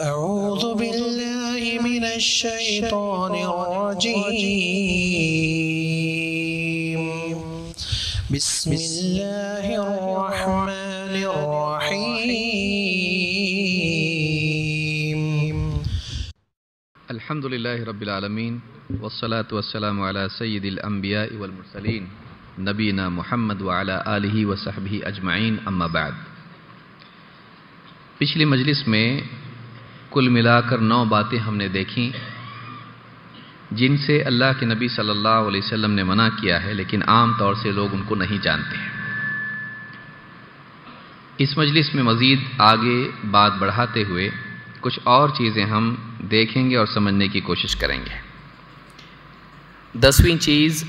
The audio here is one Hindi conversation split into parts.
أعوذ بالله من الشيطان الرجيم بسم الله الرحمن الرحيم الحمد لله رب العالمين والصلاة والسلام على سيد الأنبياء والمرسلين نبينا محمد وعلى آله وصحبه أجمعين أما بعد پچھلی مجلس میں कुल मिलाकर नौ बातें हमने देखी जिनसे अल्लाह के नबी सल्लल्लाहु अलैहि वसल्लम ने मना किया है लेकिन आम तौर से लोग उनको नहीं जानते हैं इस मजलिस में मज़ीद आगे बात बढ़ाते हुए कुछ और चीज़ें हम देखेंगे और समझने की कोशिश करेंगे दसवीं चीज़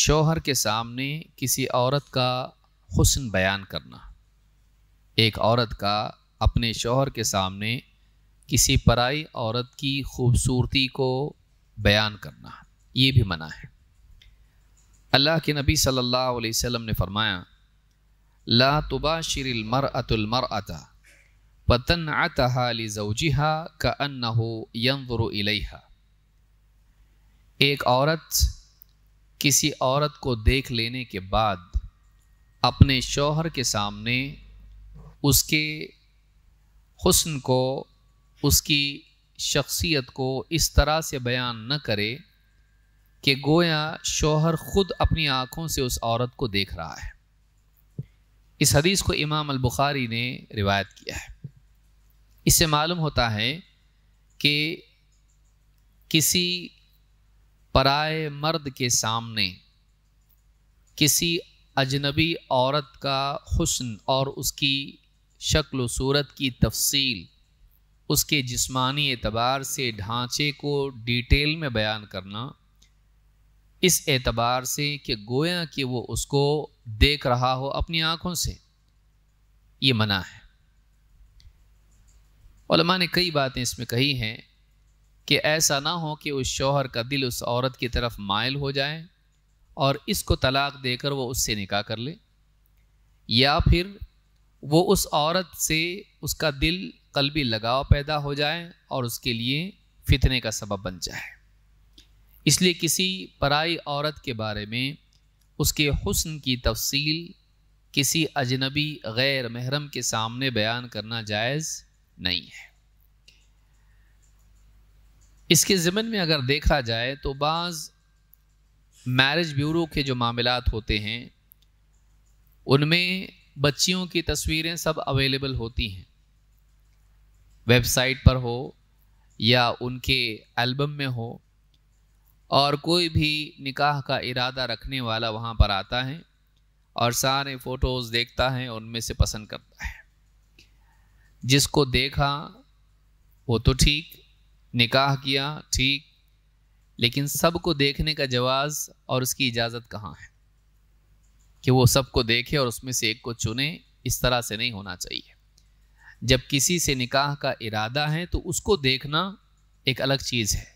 शोहर के सामने किसी औरत का हुस्न बयान करना एक औरत का अपने शोहर के सामने किसी पराई औरत की खूबसूरती को बयान करना ये भी मना है अल्लाह के नबी सल्लल्लाहु अलैहि वसल्लम ने फरमाया ला तुबा शिरमर अतुलमर अता पतन अतः जोजिहा का अन्न हो यंगरहा एक औरत किसी औरत को देख लेने के बाद अपने शौहर के सामने उसके हुस्न को उसकी शख्सियत को इस तरह से बयान न करे कि गोया शोहर ख़ुद अपनी आँखों से उस औरत को देख रहा है इस हदीस को इमाम अलबुखारी ने रिवायत किया है इससे मालूम होता है कि किसी पराए मर्द के सामने किसी अजनबी औरत का हुस्न और उसकी शक्ल सूरत की तफसील उसके जिस्मानी एतबार से ढांचे को डिटेल में बयान करना इस एतबार से कि गोया कि वो उसको देख रहा हो अपनी आँखों से ये मना है उलमा ने कई बातें इसमें कही हैं कि ऐसा ना हो कि उस शौहर का दिल उस औरत की तरफ मायल हो जाए और इसको तलाक देकर वो उससे निकाह कर ले या फिर वो उस औरत से उसका दिल कलबी लगाव पैदा हो जाए और उसके लिए फितने का सबब बन जाए इसलिए किसी पराई औरत के बारे में उसके हुस्न की तफसील किसी अजनबी गैर महरम के सामने बयान करना जायज़ नहीं है इसके ज़मन में अगर देखा जाए तो बाज़ मैरिज ब्यूरो के जो मामलात होते हैं उनमें बच्चियों की तस्वीरें सब अवेलेबल होती हैं वेबसाइट पर हो या उनके एल्बम में हो और कोई भी निकाह का इरादा रखने वाला वहाँ पर आता है और सारे फ़ोटोज़ देखता है उनमें से पसंद करता है जिसको देखा वो तो ठीक निकाह किया ठीक लेकिन सबको देखने का जवाज़ और उसकी इजाज़त कहाँ है कि वो सबको देखे और उसमें से एक को चुने इस तरह से नहीं होना चाहिए जब किसी से निकाह का इरादा है तो उसको देखना एक अलग चीज़ है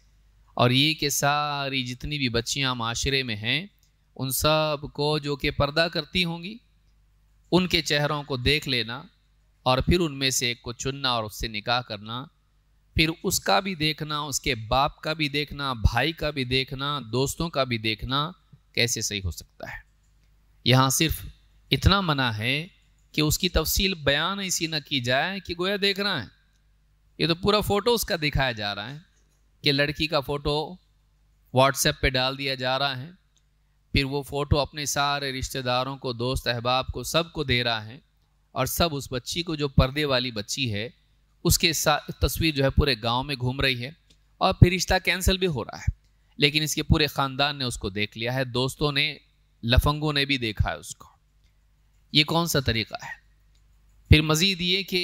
और ये कि सारी जितनी भी बच्चियां माशरे में हैं उन सब को जो कि पर्दा करती होंगी उनके चेहरों को देख लेना और फिर उनमें से एक को चुनना और उससे निकाह करना फिर उसका भी देखना उसके बाप का भी देखना भाई का भी देखना दोस्तों का भी देखना कैसे सही हो सकता है यहाँ सिर्फ इतना मना है कि उसकी तफसील बयान ऐसी न की जाए कि गोया देख रहा है ये तो पूरा फ़ोटो उसका दिखाया जा रहा है कि लड़की का फ़ोटो व्हाट्सएप पे डाल दिया जा रहा है फिर वो फ़ोटो अपने सारे रिश्तेदारों को दोस्त अहबाब को सब को दे रहा है और सब उस बच्ची को जो पर्दे वाली बच्ची है उसके तस्वीर जो है पूरे गांव में घूम रही है और फिर रिश्ता कैंसिल भी हो रहा है लेकिन इसके पूरे ख़ानदान ने उसको देख लिया है दोस्तों ने लफंगों ने भी देखा है उसको ये कौन सा तरीक़ा है फिर मज़ीद ये कि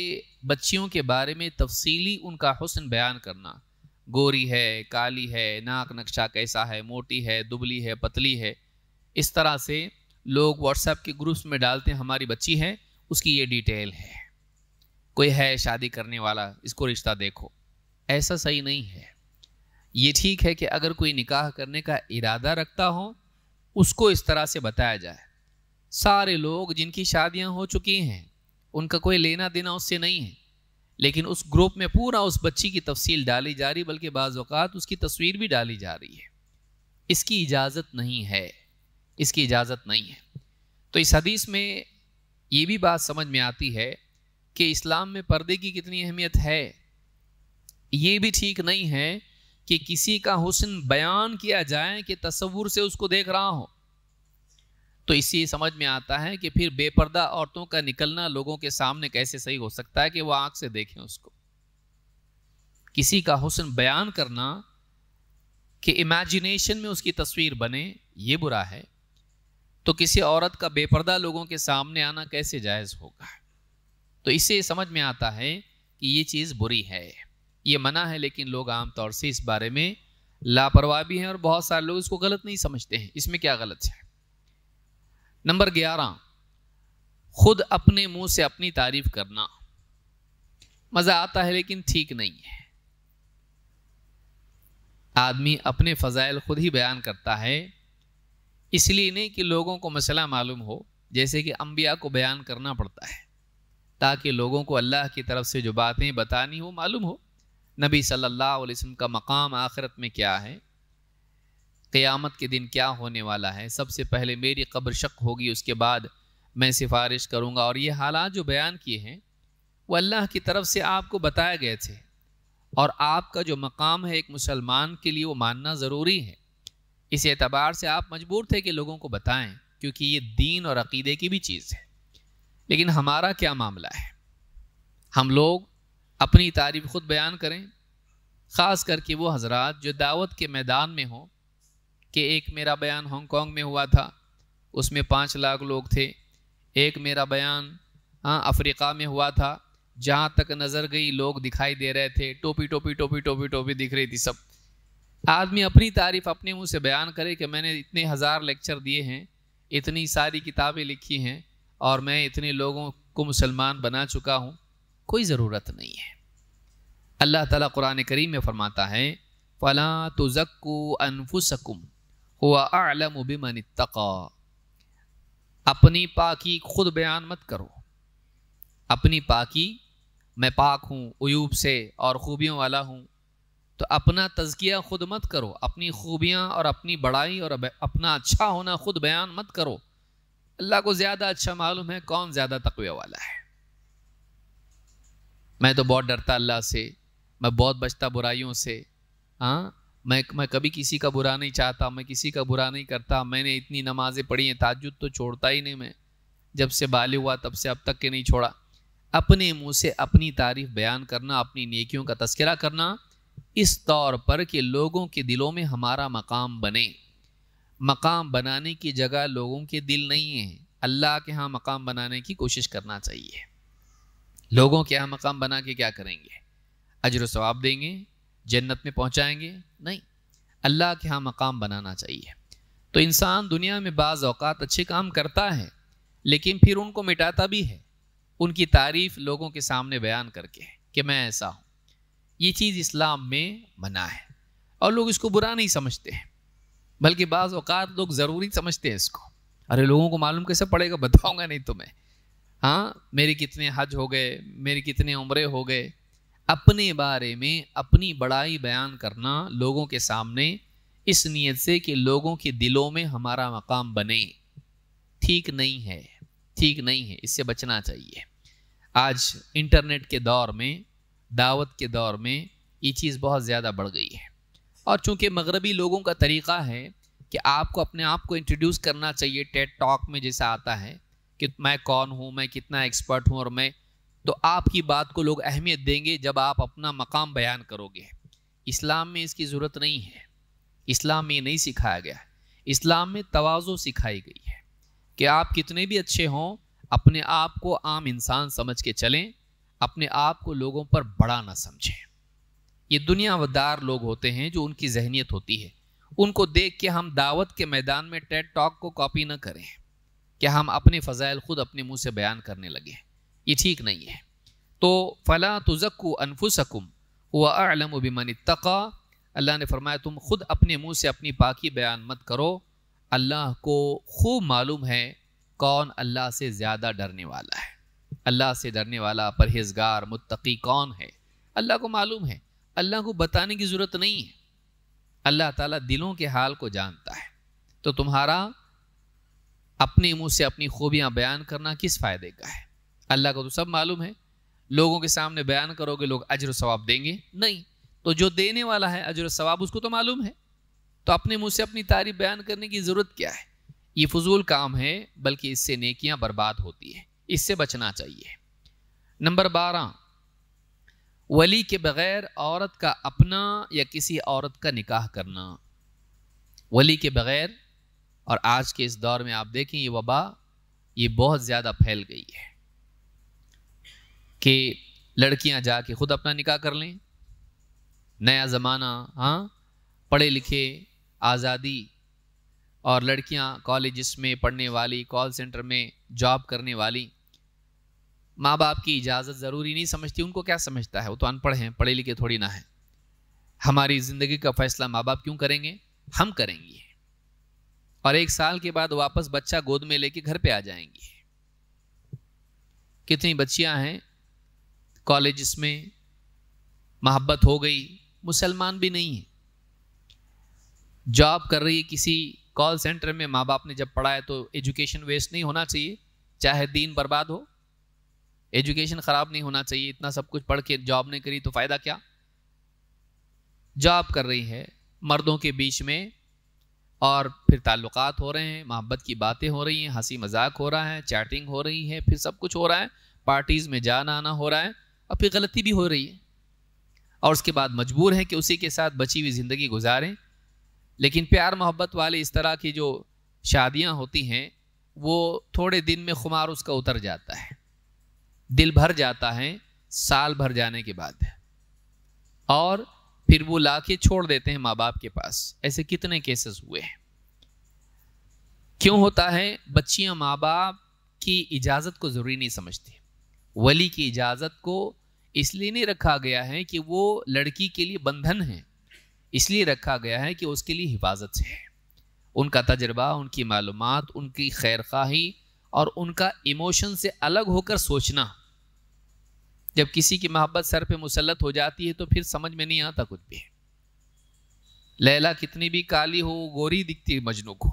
बच्चियों के बारे में तफसीली उनका हुसन बयान करना गोरी है काली है नाक नक्शा कैसा है मोटी है दुबली है पतली है इस तरह से लोग व्हाट्सएप के ग्रुप्स में डालते हैं हमारी बच्ची है उसकी ये डिटेल है कोई है शादी करने वाला इसको रिश्ता देखो ऐसा सही नहीं है ये ठीक है कि अगर कोई निकाह करने का इरादा रखता हो उसको इस तरह से बताया जाए सारे लोग जिनकी शादियां हो चुकी हैं उनका कोई लेना देना उससे नहीं है लेकिन उस ग्रुप में पूरा उस बच्ची की तफसील डाली जा रही बल्कि बाज़ात उसकी तस्वीर भी डाली जा रही है इसकी इजाज़त नहीं है इसकी इजाज़त नहीं है तो इस हदीस में ये भी बात समझ में आती है कि इस्लाम में पर्दे की कितनी अहमियत है ये भी ठीक नहीं है कि किसी का हुसन बयान किया जाए कि तस्वुर से उसको देख रहा हो तो इससे समझ में आता है कि फिर बेपर्दा औरतों का निकलना लोगों के सामने कैसे सही हो सकता है कि वह आंख से देखें उसको किसी का हुसन बयान करना कि इमेजिनेशन में उसकी तस्वीर बने ये बुरा है तो किसी औरत का बेपर्दा लोगों के सामने आना कैसे जायज़ होगा तो इससे समझ में आता है कि ये चीज़ बुरी है ये मना है लेकिन लोग आमतौर से इस बारे में लापरवाह भी हैं और बहुत सारे लोग इसको गलत नहीं समझते हैं इसमें क्या गलत है नंबर ग्यारह खुद अपने मुंह से अपनी तारीफ करना मज़ा आता है लेकिन ठीक नहीं है आदमी अपने फ़जाइल खुद ही बयान करता है इसलिए नहीं कि लोगों को मसला मालूम हो जैसे कि अम्बिया को बयान करना पड़ता है ताकि लोगों को अल्लाह की तरफ से जो बातें बतानी हो मालूम हो नबी सल्लल्लाहु अलैहि वसल्लम का मकाम आखिरत में क्या है क़यामत के दिन क्या होने वाला है सबसे पहले मेरी कब्र शक होगी उसके बाद मैं सिफारिश करूँगा और ये हालात जो बयान किए हैं वो अल्लाह की तरफ से आपको बताए गए थे और आपका जो मकाम है एक मुसलमान के लिए वो मानना ज़रूरी है इस एतबार से आप मजबूर थे कि लोगों को बताएं क्योंकि ये दीन और अकीदे की भी चीज़ है लेकिन हमारा क्या मामला है हम लोग अपनी तारीफ खुद बयान करें ख़ास करके वो हजरत जो दावत के मैदान में हों कि एक मेरा बयान हांगकांग में हुआ था उसमें पाँच लाख लोग थे एक मेरा बयान हाँ अफ्रीका में हुआ था जहाँ तक नज़र गई लोग दिखाई दे रहे थे टोपी टोपी टोपी टोपी टोपी दिख रही थी सब आदमी अपनी तारीफ अपने मुँह से बयान करे कि मैंने इतने हज़ार लेक्चर दिए हैं इतनी सारी किताबें लिखी हैं और मैं इतने लोगों को मुसलमान बना चुका हूँ कोई ज़रूरत नहीं है अल्लाह ताला कुरान करीम में फरमाता है फ़ला तो जक्को अनफुसकुम आलम बिमन तका अपनी पाकी खुद बयान मत करो अपनी पाकी मैं पाक हूँ अयूब से और ख़ूबियों वाला हूँ तो अपना तजकिया खुद मत करो अपनी ख़ूबियाँ और अपनी बड़ाई और अपना अच्छा होना खुद बयान मत करो अल्लाह को ज़्यादा अच्छा मालूम है कौन ज़्यादा तकवे वाला है मैं तो बहुत डरता अल्लाह से मैं बहुत बचता बुराइयों से हाँ मैं मैं कभी किसी का बुरा नहीं चाहता मैं किसी का बुरा नहीं करता मैंने इतनी नमाज़ें पढ़ी हैं ताजुद तो छोड़ता ही नहीं मैं जब से बाले हुआ तब से अब तक के नहीं छोड़ा अपने मुँह से अपनी तारीफ बयान करना अपनी नेकियों का तस्करा करना इस तौर पर कि लोगों के दिलों में हमारा मकाम बने मकाम बनाने की जगह लोगों के दिल नहीं है अल्लाह के यहाँ मकाम बनाने की कोशिश करना चाहिए लोगों के यहाँ मकाम बना के क्या करेंगे अजर सवाब देंगे जन्नत में पहुँचाएँगे नहीं अल्लाह के यहाँ मकाम बनाना चाहिए तो इंसान दुनिया में बाज़ अवत अच्छे काम करता है लेकिन फिर उनको मिटाता भी है उनकी तारीफ़ लोगों के सामने बयान करके कि मैं ऐसा हूँ ये चीज़ इस्लाम में मना है और लोग इसको बुरा नहीं समझते हैं बल्कि बाज़ अवत लोग ज़रूरी समझते हैं इसको अरे लोगों को मालूम कैसे पड़ेगा बताऊँगा नहीं तुम्हें हाँ मेरे कितने हज हो गए मेरे कितने उम्रे हो गए अपने बारे में अपनी बड़ाई बयान करना लोगों के सामने इस नीयत से कि लोगों के दिलों में हमारा मकाम बने ठीक नहीं है ठीक नहीं है इससे बचना चाहिए आज इंटरनेट के दौर में दावत के दौर में ये चीज़ बहुत ज़्यादा बढ़ गई है और चूंकि मगरबी लोगों का तरीक़ा है कि आपको अपने आप को इंट्रोड्यूस करना चाहिए टेट टॉक में जैसा आता है कि मैं कौन हूँ मैं कितना एक्सपर्ट हूँ और मैं तो आपकी बात को लोग अहमियत देंगे जब आप अपना मकाम बयान करोगे इस्लाम में इसकी ज़रूरत नहीं है इस्लाम में नहीं सिखाया गया है इस्लाम में तोज़ो सिखाई गई है कि आप कितने भी अच्छे हों अपने आप को आम इंसान समझ के चलें अपने आप को लोगों पर बड़ा ना समझें ये दुनियावदार लोग होते हैं जो उनकी जहनीत होती है उनको देख के हम दावत के मैदान में टेट टॉक को कॉपी ना करें क्या हम अपने फ़जाइल ख़ुद अपने मुंह से बयान करने लगे ये ठीक नहीं है तो फ़ला तुज़क् अनफुसकुम हुआ आलम बिमन तक़ा अल्लाह ने फरमाया तुम खुद अपने मुंह से अपनी पाकि बयान मत करो अल्लाह को खूब मालूम है कौन अल्लाह से ज़्यादा डरने वाला है अल्लाह से डरने वाला परहेजगार मुतकी कौन है अल्लाह को मालूम है अल्लाह को बताने की ज़रूरत नहीं है अल्लाह ताला दिलों के हाल को जानता है तो तुम्हारा अपने मुंह से अपनी खूबियाँ बयान करना किस फ़ायदे का है अल्लाह को तो सब मालूम है लोगों के सामने बयान करोगे लोग अजर सवाब देंगे नहीं तो जो देने वाला है अजर सवाब उसको तो मालूम है तो अपने मुँह से अपनी तारीफ बयान करने की ज़रूरत क्या है ये फजूल काम है बल्कि इससे नेकियाँ बर्बाद होती हैं इससे बचना चाहिए नंबर बारह वली के बग़ैर औरत का अपना या किसी औरत का निकाह करना वली के बग़ैर और आज के इस दौर में आप देखें ये वबा ये बहुत ज़्यादा फैल गई है कि लड़कियां जाके खुद अपना निकाह कर लें नया ज़माना हाँ पढ़े लिखे आज़ादी और लड़कियां कॉलेज में पढ़ने वाली कॉल सेंटर में जॉब करने वाली माँ बाप की इजाज़त ज़रूरी नहीं समझती उनको क्या समझता है वो तो अनपढ़ हैं पढ़े लिखे थोड़ी ना है हमारी ज़िंदगी का फ़ैसला माँ बाप क्यों करेंगे हम करेंगे और एक साल के बाद वापस बच्चा गोद में लेके घर पे आ जाएंगी कितनी बच्चियां हैं कॉलेज में मोहब्बत हो गई मुसलमान भी नहीं है जॉब कर रही है किसी कॉल सेंटर में माँ बाप ने जब पढ़ाया तो एजुकेशन वेस्ट नहीं होना चाहिए चाहे दीन बर्बाद हो एजुकेशन ख़राब नहीं होना चाहिए इतना सब कुछ पढ़ के जॉब नहीं करी तो फ़ायदा क्या जॉब कर रही है मर्दों के बीच में और फिर ताल्लुकात हो रहे हैं मोहब्बत की बातें हो रही हैं हंसी मजाक हो रहा है चैटिंग हो रही है फिर सब कुछ हो रहा है पार्टीज़ में जाना आना हो रहा है और फिर गलती भी हो रही है और उसके बाद मजबूर हैं कि उसी के साथ बची हुई ज़िंदगी गुजारें लेकिन प्यार मोहब्बत वाले इस तरह की जो शादियाँ होती हैं वो थोड़े दिन में खुमार उसका उतर जाता है दिल भर जाता है साल भर जाने के बाद और फिर वो ला के छोड़ देते हैं माँ बाप के पास ऐसे कितने केसेस हुए हैं क्यों होता है बच्चियाँ माँ बाप की इजाज़त को ज़रूरी नहीं समझती वली की इजाज़त को इसलिए नहीं रखा गया है कि वो लड़की के लिए बंधन है इसलिए रखा गया है कि उसके लिए हिफाजत है उनका तजर्बा उनकी मालूम उनकी खैर खाही और उनका इमोशन से अलग होकर सोचना जब किसी की मोहब्बत सर पे मुसलत हो जाती है तो फिर समझ में नहीं आता कुछ भी लैला कितनी भी काली हो गोरी दिखती है मजनू को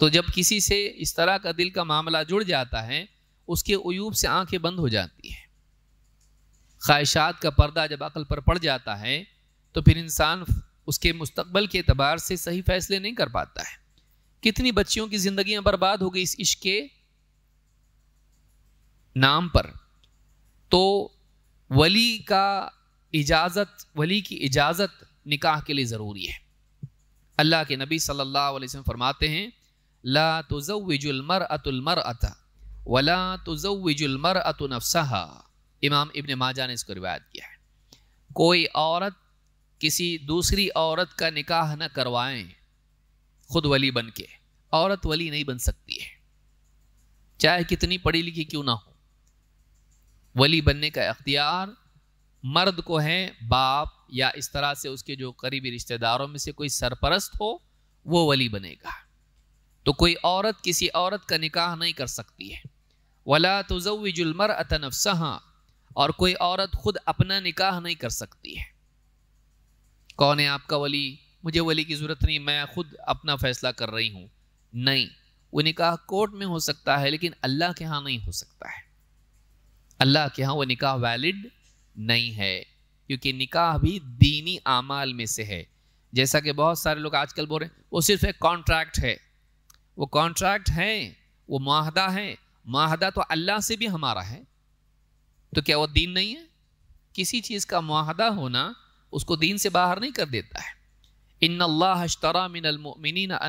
तो जब किसी से इस तरह का दिल का मामला जुड़ जाता है उसके अयूब से आंखें बंद हो जाती हैं ख्वाहिशात का पर्दा जब अकल पर पड़ जाता है तो फिर इंसान उसके मुस्तबल के अतबार से सही फैसले नहीं कर पाता है कितनी बच्चियों की ज़िंदगियां बर्बाद हो गई इस इश्क के नाम पर तो वली का इजाज़त वली की इजाज़त निकाह के लिए ज़रूरी है अल्लाह के नबी सल्लल्लाहु अलैहि वसल्लम फरमाते हैं ला तो ज़ुलमर अतुलमर अता वला मर अतनफ़ा इमाम इबन माजा ने इसको रिवायत किया है कोई औरत किसी दूसरी औरत का निकाह न करवाएं खुद वली बन के औरत वली नहीं बन सकती है चाहे कितनी पढ़ी लिखी क्यों ना हो वली बनने का अख्तियार मर्द को है बाप या इस तरह से उसके जो करीबी रिश्तेदारों में से कोई सरपरस्त हो वो वली बनेगा तो कोई औरत किसी औरत का निकाह नहीं कर सकती है वला तोज़ुलमर अतनफसा और कोई औरत खुद अपना निकाह नहीं कर सकती है कौन है आपका वली मुझे वली की ज़रूरत नहीं मैं खुद अपना फ़ैसला कर रही हूँ नहीं वो निकाह कोर्ट में हो सकता है लेकिन अल्लाह के यहाँ नहीं हो सकता है अल्लाह के यहाँ वो निकाह वैलिड नहीं है क्योंकि निकाह भी दीनी आमाल में से है जैसा कि बहुत सारे लोग आजकल बोल रहे हैं वो सिर्फ एक कॉन्ट्रैक्ट है वो कॉन्ट्रैक्ट हैं वो माहदा हैं माहदा तो अल्लाह से भी हमारा है तो क्या वो दीन नहीं है किसी चीज़ का माहदा होना उसको दीन से बाहर नहीं कर देता है इन अल्लाहरा मिनमिन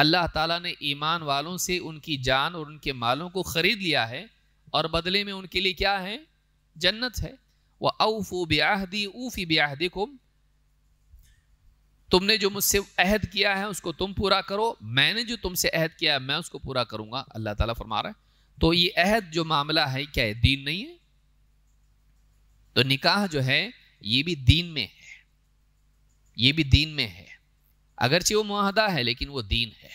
अल्लाह ताला ने ईमान वालों से उनकी जान और उनके मालों को ख़रीद लिया है और बदले में उनके लिए क्या है जन्नत है वह औफ़ ब्याहदी ऊफ़ी ब्याहदी को तुमने जो मुझसे अहद किया है उसको तुम पूरा करो मैंने जो तुमसे अहद किया है मैं उसको पूरा करूंगा अल्लाह ताला फरमा रहा है तो ये अहद जो मामला है क्या है दीन नहीं है तो निकाह जो है ये भी दीन में है ये भी दीन में है अगरचे वो माहदा है लेकिन वो दीन है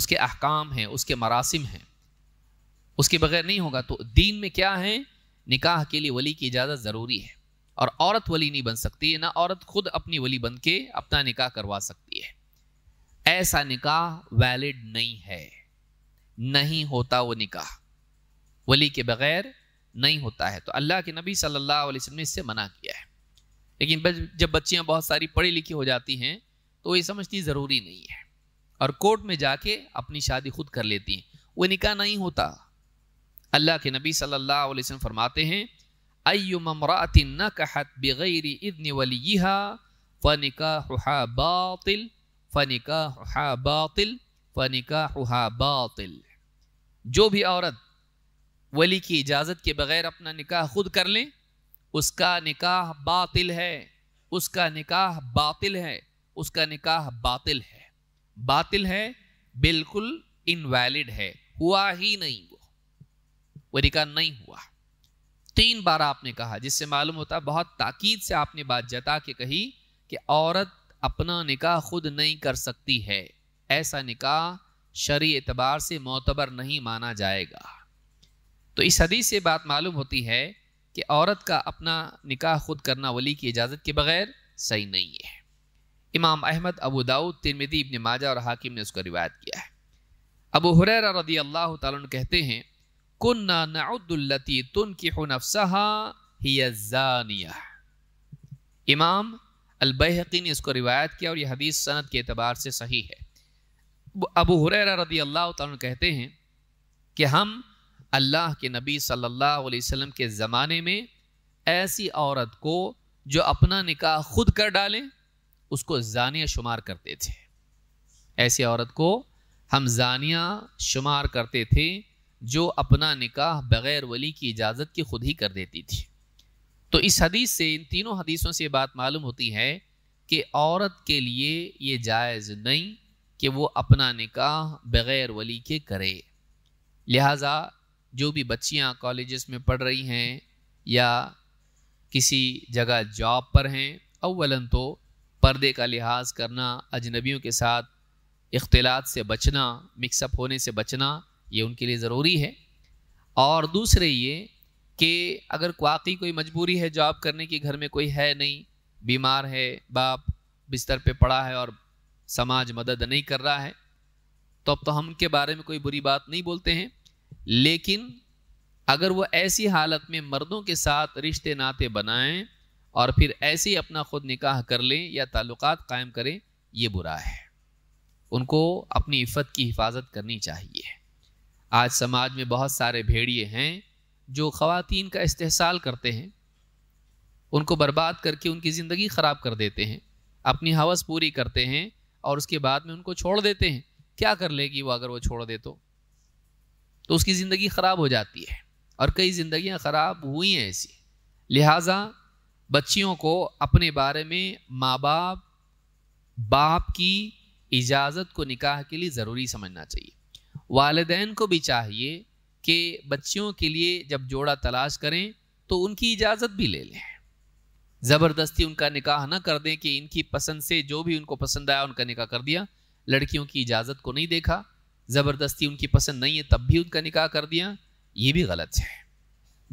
उसके अहकाम हैं उसके मरासिम हैं उसके बगैर नहीं होगा तो दीन में क्या है निकाह के लिए वली की इजाज़त ज़रूरी है और औरत वली नहीं बन सकती है ना औरत खुद अपनी वली बन के अपना निकाह करवा सकती है ऐसा निकाह वैलिड नहीं है नहीं होता वो निकाह वली के बगैर नहीं होता है तो अल्लाह के नबी सल्लल्लाहु अलैहि वसल्लम ने इससे मना किया है लेकिन जब बच्चियां बहुत सारी पढ़ी लिखी हो जाती हैं तो ये समझती ज़रूरी नहीं है और कोर्ट में जाके अपनी शादी खुद कर लेती हैं वो निकाह नहीं होता अल्लाह के नबी सल्लल्लाहु अलैहि वसल्लम फरमाते हैं अयुम अमरातिन न कहत बग़ैर इदन वलीहा फ़निका रुहा बातिल फ़निका रुहा रुहा जो भी औरत वली की इजाज़त के बग़ैर अपना निकाह खुद कर लें उसका निकाह बातिल है उसका निकाह बातिल है उसका निकाह बातिल है बातिल है बिल्कुल इनवैलिड है हुआ ही नहीं वो वो निकाह नहीं हुआ तीन बार आपने कहा जिससे मालूम होता बहुत ताकीद से आपने बात जता के कही कि औरत अपना निकाह खुद नहीं कर सकती है ऐसा निकाह शरी एतबार से मोतबर नहीं माना जाएगा तो इस हदीस से बात मालूम होती है कि औरत का अपना निकाह खुद करना वली की इजाज़त के बगैर सही नहीं है इमाम अहमद अबू दाऊद तिरमिदी इबन माजा और हाकिम ने उसको रिवायत किया है अबू हुरैरा रदी अल्लाह कहते हैं कुन्ना नउद्दुल्लती तुन की नफसानिया इमाम अलबहकी ने इसको रिवायत किया और यह हदीस सनत के अतबार से सही है अबू हुर रदी अल्लाह कहते हैं कि हम अल्लाह के नबी सल्लल्लाहु अलैहि वसल्लम के ज़माने में ऐसी औरत को जो अपना निकाह खुद कर डालें उसको जानिया शुमार करते थे ऐसी औरत को हम जानिया शुमार करते थे जो अपना निकाह बग़ैर वली की इजाज़त के खुद ही कर देती थी तो इस हदीस से इन तीनों हदीसों से बात मालूम होती है कि औरत के लिए ये जायज़ नहीं कि वो अपना निकाह बग़ैर वली के करे लिहाजा जो भी बच्चियां कॉलेजेस में पढ़ रही हैं या किसी जगह जॉब पर हैं अवलन तो पर्दे का लिहाज करना अजनबियों के साथ इख्तलात से बचना मिक्सअप होने से बचना ये उनके लिए ज़रूरी है और दूसरे ये कि अगर वाकई कोई मजबूरी है जॉब करने की घर में कोई है नहीं बीमार है बाप बिस्तर पे पड़ा है और समाज मदद नहीं कर रहा है तो अब तो हम उनके बारे में कोई बुरी बात नहीं बोलते हैं लेकिन अगर वो ऐसी हालत में मर्दों के साथ रिश्ते नाते बनाएं और फिर ऐसे ही अपना ख़ुद निकाह कर लें या ताल्लुकात कायम करें ये बुरा है उनको अपनी इफ़त की हिफाजत करनी चाहिए आज समाज में बहुत सारे भेड़िए हैं जो ख़वातीन का इस्तेसाल करते हैं उनको बर्बाद करके उनकी ज़िंदगी ख़राब कर देते हैं अपनी हवस पूरी करते हैं और उसके बाद में उनको छोड़ देते हैं क्या कर लेगी वो अगर वो छोड़ दे तो तो उसकी ज़िंदगी ख़राब हो जाती है और कई ज़िंदियाँ ख़राब हुई हैं ऐसी लिहाजा बच्चियों को अपने बारे में माँ बाप बाप की इजाज़त को निकाह के लिए ज़रूरी समझना चाहिए वालदेन को भी चाहिए कि बच्चियों के लिए जब जोड़ा तलाश करें तो उनकी इजाज़त भी ले लें ज़बरदस्ती उनका निकाह ना कर दें कि इनकी पसंद से जो भी उनको पसंद आया उनका निकाह कर दिया लड़कियों की इजाज़त को नहीं देखा ज़बरदस्ती उनकी पसंद नहीं है तब भी उनका निकाह कर दिया ये भी गलत है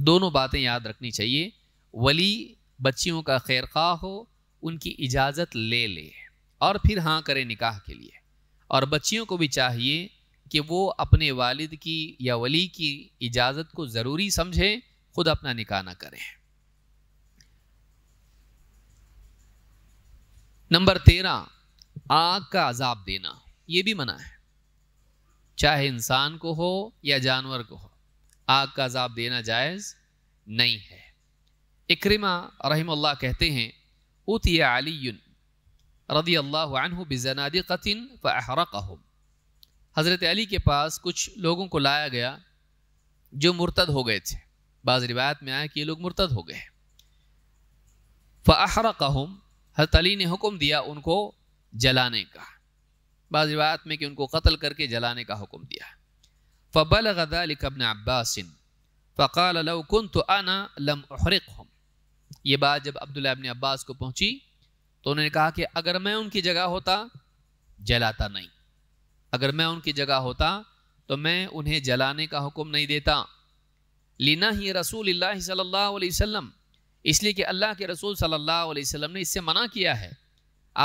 दोनों बातें याद रखनी चाहिए वली बच्चियों का खैर खा हो उनकी इजाज़त ले ले और फिर हाँ करें निकाह के लिए और बच्चियों को भी चाहिए कि वो अपने वालिद की या वली की इजाज़त को ज़रूरी समझें खुद अपना निकाह ना करें नंबर तेरह आग का अजाब देना ये भी मना है चाहे इंसान को हो या जानवर को हो आग का अजाब देना जायज़ नहीं है इक्रिमा रहमल्ला कहते हैं उतिया अली रदी अल्लाह बिजनादिकतिन फ़हरक़हम हज़रत अली के पास कुछ लोगों को लाया गया जो मुर्तद हो गए थे बाज़ रिवायत में आया कि ये लोग मुर्तद हो गए फ़ाहरा कहम हजरत अली ने हुक्म दिया उनको जलाने का बाज़ रिवायत में कि उनको कत्ल करके जलाने का हुक्म दिया फ़बल गदाबन अब्बासिन फ़काल तो आना लम हम ये बात जब अब्दुल्ला अबन अब्बास को पहुँची तो उन्होंने कहा कि अगर मैं उनकी जगह होता जलाता नहीं अगर मैं उनकी जगह होता तो मैं उन्हें जलाने का हुक्म नहीं देता लीना ही रसूल सल्लल्लाहु अलैहि वसल्लम इसलिए कि अल्लाह के रसूल सल्लल्लाहु अलैहि वसल्लम ने इससे मना किया है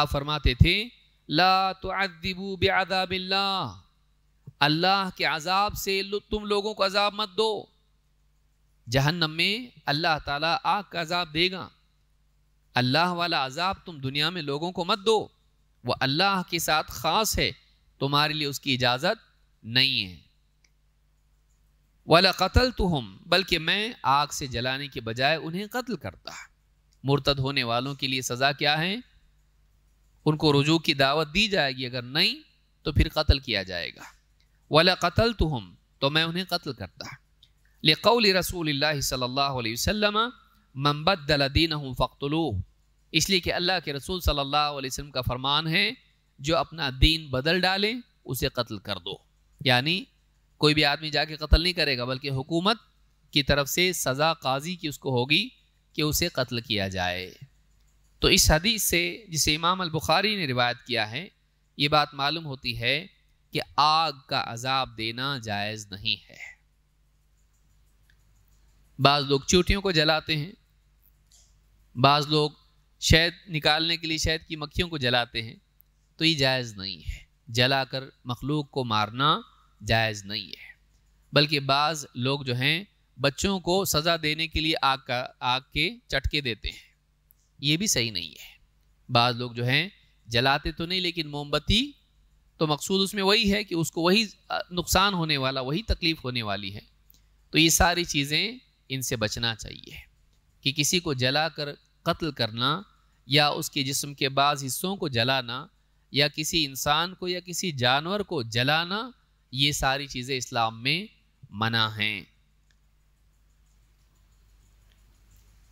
आप फरमाते थे ला तोबू बेआबिल्ला अल्लाह के अजाब से तुम लोगों को अजाब मत दो जहन्नम में अल्लाह ताला आग का अजाब देगा अल्लाह वाला अजाब तुम दुनिया में लोगों को मत दो वह अल्लाह के साथ ख़ास है तुम्हारे लिए उसकी इजाज़त नहीं है वाला कत्ल तो हम बल्कि मैं आग से जलाने के बजाय उन्हें कत्ल करता मुर्तद होने वालों के लिए सज़ा क्या है उनको रुजू की दावत दी जाएगी अगर नहीं तो फिर कत्ल किया जाएगा वाला कतल तो हम तो मैं उन्हें कत्ल करता कौल रसूल सल्ला मम्बदीन फ़ख्तलू इसलिए कि अल्लाह के रसूल सल्ला वसम का फरमान है जो अपना दीन बदल डाले उसे कत्ल कर दो यानी कोई भी आदमी जाके कत्ल नहीं करेगा बल्कि हुकूमत की तरफ से सज़ा काजी की उसको होगी कि उसे कत्ल किया जाए तो इस हदीस से जिसे इमाम अलबुखारी ने रिवायत किया है ये बात मालूम होती है कि आग का अजाब देना जायज़ नहीं है बाज़ लोग चूटियों को जलाते हैं बाज़ लोग शहद निकालने के लिए शहद की मक्खियों को जलाते हैं तो ये जायज़ नहीं है जलाकर मखलूक को मारना जायज़ नहीं है बल्कि बाज़ लोग जो हैं बच्चों को सज़ा देने के लिए आग का आग के चटके देते हैं ये भी सही नहीं है बाज़ लोग जो हैं जलाते तो नहीं लेकिन मोमबत्ती तो मकसूद उसमें वही है कि उसको वही नुकसान होने वाला वही तकलीफ़ होने वाली है तो ये सारी चीज़ें इनसे बचना चाहिए कि किसी को जला कर कत्ल करना या उसके जिस्म के बाज़ हिस्सों को जलाना या किसी इंसान को या किसी जानवर को जलाना ये सारी चीज़ें इस्लाम में मना हैं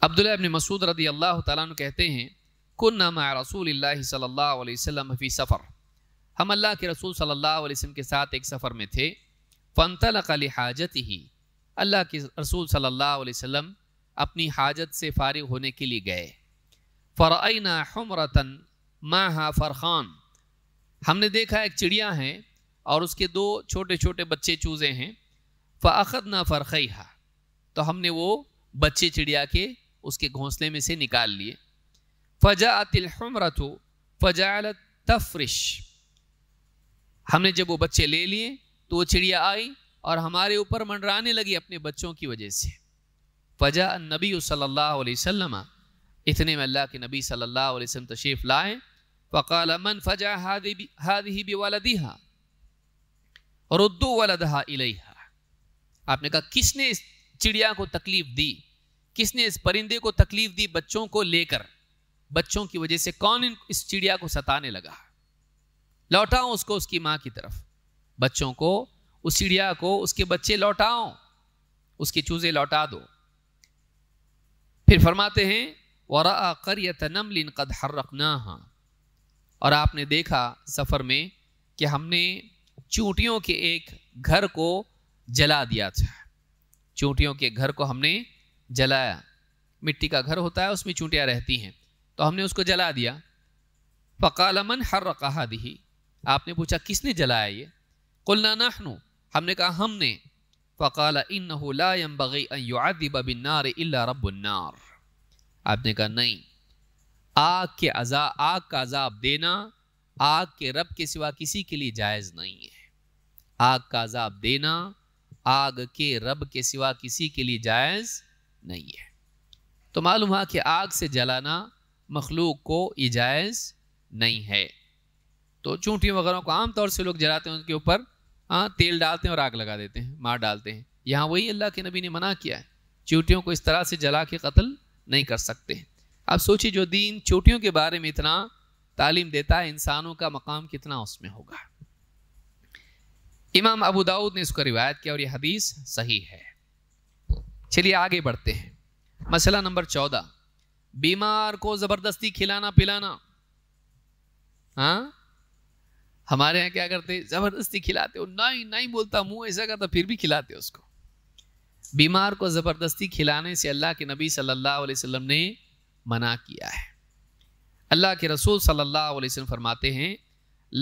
अब्दुल्ला अबन मसूद रदी अल्लाह तु कहते हैं कुन नमा रसूल सल्ला वसम फ़ी सफ़र हम अल्लाह के रसूल सल्ला वसम के साथ एक सफ़र में थे फ़नतल अली हाजत ही अल्लाह के रसूल सल्ला वसम अपनी हाजत से फारिग होने के लिए गए फ़रना हमरतन माहा फ़रख़ान हमने देखा एक चिड़िया है और उसके दो छोटे छोटे बच्चे चूजे हैं फ़ाखद ना फ़रखई तो हमने वो बच्चे चिड़िया के उसके घोंसले में से निकाल लिए फ़जा हो फ़जालत तफरिश हमने जब वो बच्चे ले लिए तो वो चिड़िया आई और हमारे ऊपर मंडराने लगी अपने बच्चों की वजह से फ़जा नबी सल्ला वसलम इतने में अल्लाह के नबी सल्ला वसम तशीफ़ लाएँ वकाल मन फजा हादी भी वालदीहा और उद्दू वालदहा इलेहा आपने कहा किसने इस चिड़िया को तकलीफ दी किसने इस परिंदे को तकलीफ दी बच्चों को लेकर बच्चों की वजह से कौन इस चिड़िया को सताने लगा लौटाओ उसको उसकी माँ की तरफ बच्चों को उस चिड़िया को उसके बच्चे लौटाओ उसके चूजे लौटा दो फिर फरमाते हैं वरा करियत नमलिन कद हर रखना हाँ और आपने देखा सफ़र में कि हमने चूटियों के एक घर को जला दिया था चूंटियों के घर को हमने जलाया मिट्टी का घर होता है उसमें चूंटियाँ रहती हैं तो हमने उसको जला दिया फ़कालमन हर रकाहा दही आपने पूछा किसने जलाया ये कुलना नाहनु हमने कहा हमने फ़काल इन लाबी बिनार अल्ला रबुन्नार आपने कहा नहीं आग के अजा आग का अजाब देना आग के रब के सिवा किसी के लिए जायज़ नहीं है आग का अजाब देना आग के रब के सिवा किसी के लिए जायज़ नहीं है तो मालूम हुआ कि आग से जलाना मखलूक को इजायज़ नहीं है तो चूंटी वगैरह को आमतौर से लोग जलाते हैं उनके ऊपर हाँ तेल डालते हैं और आग लगा देते हैं मार डालते हैं यहाँ वही अल्लाह के नबी ने मना किया है चूंटियों को इस तरह से जला के कत्ल नहीं कर सकते हैं आप सोचिए जो दीन चोटियों के बारे में इतना तालीम देता है इंसानों का मकाम कितना उसमें होगा इमाम अबू दाऊद ने इसको रिवायत किया और यह हदीस सही है चलिए आगे बढ़ते हैं मसला नंबर चौदह बीमार को ज़बरदस्ती खिलाना पिलाना हाँ हमारे यहाँ क्या करते ज़बरदस्ती खिलाते हो नहीं नहीं बोलता मुंह ऐसा करता फिर भी खिलाते उसको बीमार को ज़बरदस्ती खिलाने से अल्लाह के नबी सल्लल्लाहु अलैहि वसल्लम ने मना किया है अल्लाह के रसूल सल्लल्लाहु अलैहि वसल्लम फरमाते हैं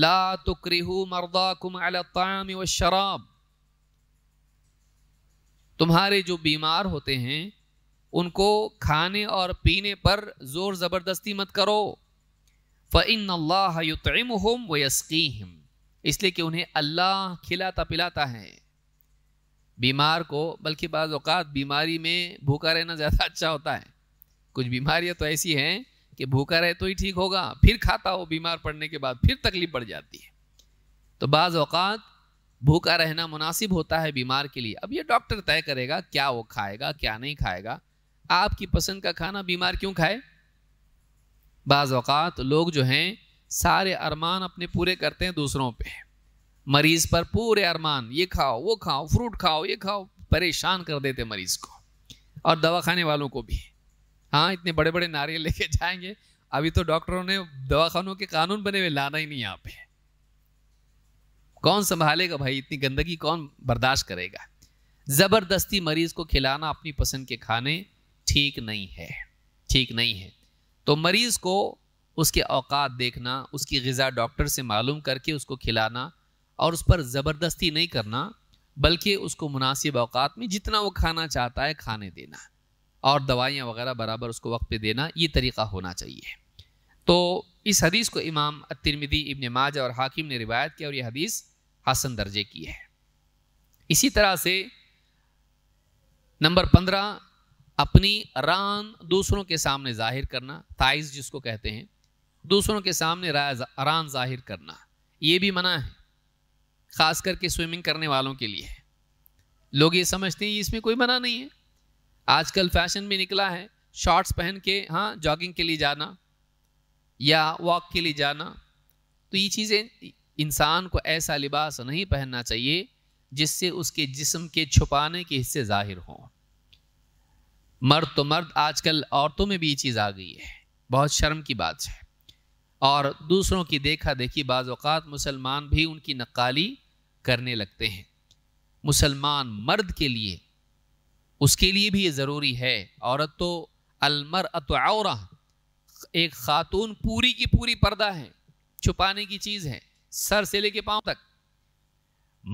ला तुक्रिहु मर्दाकुम अलताम व शराब तुम्हारे जो बीमार होते हैं उनको खाने और पीने पर ज़ोर ज़बरदस्ती मत करो फ़िन अल्लाह युतम व इसलिए कि उन्हें अल्लाह खिलाता पिलाता है बीमार को बल्कि बाज़ात बीमारी में भूखा रहना ज़्यादा अच्छा होता है कुछ बीमारियां तो ऐसी हैं कि भूखा रहे तो ही ठीक होगा फिर खाता हो बीमार पड़ने के बाद फिर तकलीफ पड़ जाती है तो बाज़ अवकात भूखा रहना मुनासिब होता है बीमार के लिए अब ये डॉक्टर तय करेगा क्या वो खाएगा क्या नहीं खाएगा आपकी पसंद का खाना बीमार क्यों खाए बाज़ अवकात लोग जो हैं सारे अरमान अपने पूरे करते हैं दूसरों पे मरीज़ पर पूरे अरमान ये खाओ वो खाओ फ्रूट खाओ ये खाओ परेशान कर देते मरीज़ को और दवा खाने वालों को भी हाँ इतने बड़े बड़े नारियल लेके जाएंगे अभी तो डॉक्टरों ने दवाखानों के कानून बने हुए लाना ही नहीं यहाँ पे कौन संभालेगा भाई इतनी गंदगी कौन बर्दाश्त करेगा ज़बरदस्ती मरीज को खिलाना अपनी पसंद के खाने ठीक नहीं है ठीक नहीं है तो मरीज़ को उसके अवकात देखना उसकी गज़ा डॉक्टर से मालूम करके उसको खिलाना और उस पर ज़बरदस्ती नहीं करना बल्कि उसको मुनासिब अवकात में जितना वो खाना चाहता है खाने देना और दवाइयाँ वगैरह बराबर उसको वक्त पे देना ये तरीका होना चाहिए तो इस हदीस को इमाम तिरमिदी इबन माज और हाकिम ने रिवायत किया और यह हदीस हसन दर्जे की है इसी तरह से नंबर पंद्रह अपनी रान दूसरों के सामने जाहिर करना ताइज जिसको कहते हैं दूसरों के सामने रान जाहिर करना ये भी मना है ख़ास करके स्विमिंग करने वालों के लिए लोग ये समझते हैं इसमें कोई मना नहीं है आजकल फैशन भी निकला है शॉर्ट्स पहन के हाँ जॉगिंग के लिए जाना या वॉक के लिए जाना तो ये चीज़ें इंसान को ऐसा लिबास नहीं पहनना चाहिए जिससे उसके जिस्म के छुपाने के हिस्से जाहिर हों मर्द तो मर्द आजकल औरतों में भी ये चीज़ आ गई है बहुत शर्म की बात है और दूसरों की देखा देखी बाज़ात मुसलमान भी उनकी नकाली करने लगते हैं मुसलमान मर्द के लिए उसके लिए भी ये ज़रूरी है औरत तो अलमर अतौरा एक खातून पूरी की पूरी पर्दा है छुपाने की चीज़ है सर से लेके पाँव तक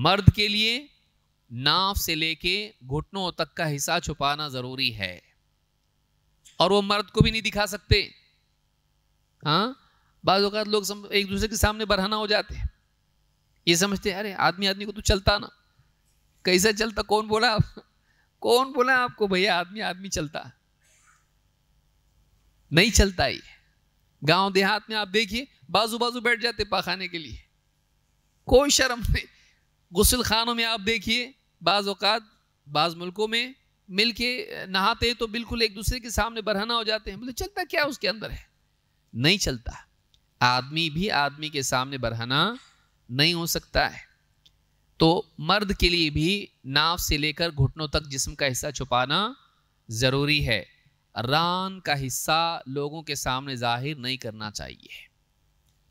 मर्द के लिए नाव से लेके घुटनों तक का हिस्सा छुपाना ज़रूरी है और वो मर्द को भी नहीं दिखा सकते हाँ बाज़ात लोग सम, एक दूसरे के सामने बरहना हो जाते हैं ये समझते हैं अरे आदमी आदमी को तो चलता ना कैसे चलता कौन बोला कौन बोला आपको भैया आदमी आदमी चलता नहीं चलता ये गांव देहात में आप देखिए बाजू बाजू बैठ जाते पखाने के लिए कोई शर्म नहीं गुसल खानों में आप देखिए बाज़ अवत बाज़ मुल्कों में मिल के नहाते तो बिल्कुल एक दूसरे के सामने बरहना हो जाते हैं बोले चलता क्या उसके अंदर है नहीं चलता आदमी भी आदमी के सामने बरहना नहीं हो सकता है तो मर्द के लिए भी नाव से लेकर घुटनों तक जिस्म का हिस्सा छुपाना ज़रूरी है रान का हिस्सा लोगों के सामने जाहिर नहीं करना चाहिए